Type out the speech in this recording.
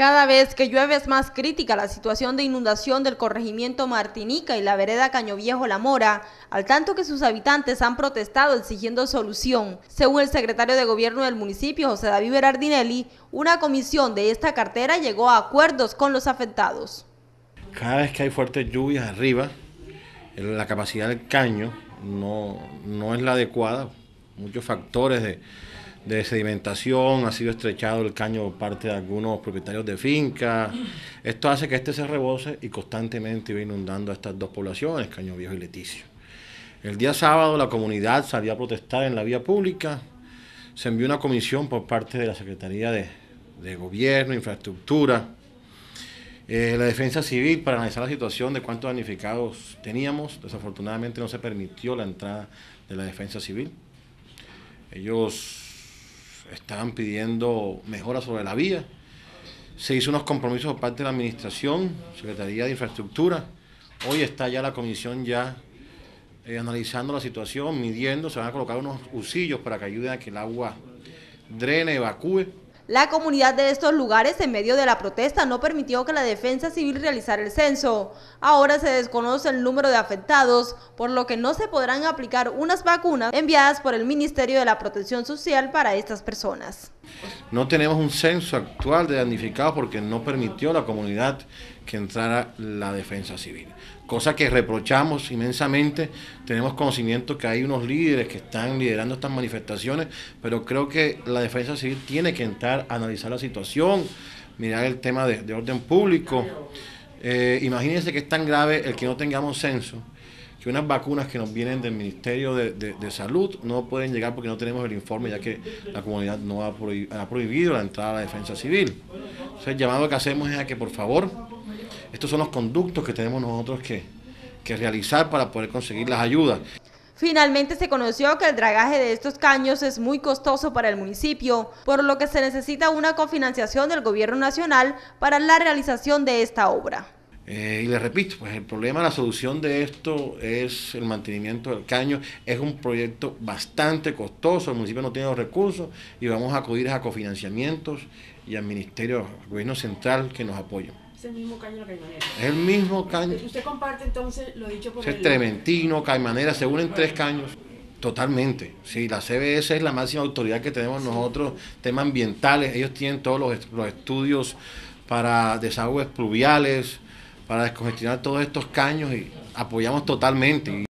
Cada vez que llueve es más crítica la situación de inundación del corregimiento Martinica y la vereda Caño Viejo La Mora, al tanto que sus habitantes han protestado exigiendo solución. Según el secretario de gobierno del municipio, José David Berardinelli, una comisión de esta cartera llegó a acuerdos con los afectados. Cada vez que hay fuertes lluvias arriba, la capacidad del caño no, no es la adecuada, muchos factores de de sedimentación, ha sido estrechado el caño por parte de algunos propietarios de fincas. Esto hace que este se rebose y constantemente va inundando a estas dos poblaciones, Caño Viejo y Leticio. El día sábado la comunidad salió a protestar en la vía pública. Se envió una comisión por parte de la Secretaría de, de Gobierno, Infraestructura, eh, la Defensa Civil para analizar la situación de cuántos damnificados teníamos. Desafortunadamente no se permitió la entrada de la Defensa Civil. Ellos estaban pidiendo mejoras sobre la vía. Se hizo unos compromisos por parte de la Administración, Secretaría de Infraestructura. Hoy está ya la comisión ya eh, analizando la situación, midiendo, se van a colocar unos usillos para que ayuden a que el agua drene, evacúe. La comunidad de estos lugares en medio de la protesta no permitió que la defensa civil realizara el censo. Ahora se desconoce el número de afectados, por lo que no se podrán aplicar unas vacunas enviadas por el Ministerio de la Protección Social para estas personas. No tenemos un censo actual de damnificados porque no permitió la comunidad que entrara la defensa civil. Cosa que reprochamos inmensamente. Tenemos conocimiento que hay unos líderes que están liderando estas manifestaciones, pero creo que la defensa civil tiene que entrar a analizar la situación, mirar el tema de, orden público. Eh, imagínense que es tan grave el que no tengamos censo que unas vacunas que nos vienen del Ministerio de, Salud no pueden llegar porque no tenemos el informe, ya que la comunidad no ha, prohibido, ha prohibido la entrada a la defensa civil. Entonces, el llamado que hacemos es a que, por favor, estos son los conductos que tenemos nosotros que, realizar para poder conseguir las ayudas. Finalmente se conoció que el dragaje de estos caños es muy costoso para el municipio, por lo que se necesita una cofinanciación del gobierno nacional para la realización de esta obra. Eh, y les repito, pues el problema, la solución de esto es el mantenimiento del caño. Es un proyecto bastante costoso, el municipio no tiene los recursos y vamos a acudir a cofinanciamientos y al Ministerio, al Gobierno Central que nos apoyen. Es el mismo caño de la caimanera. Es el mismo caño. Usted comparte entonces lo dicho por es el... caimanera, se unen tres caños. Totalmente. Sí, la CBS es la máxima autoridad que tenemos nosotros, temas ambientales. Ellos tienen todos los, los estudios para desagües pluviales, para descongestionar todos estos caños y apoyamos totalmente.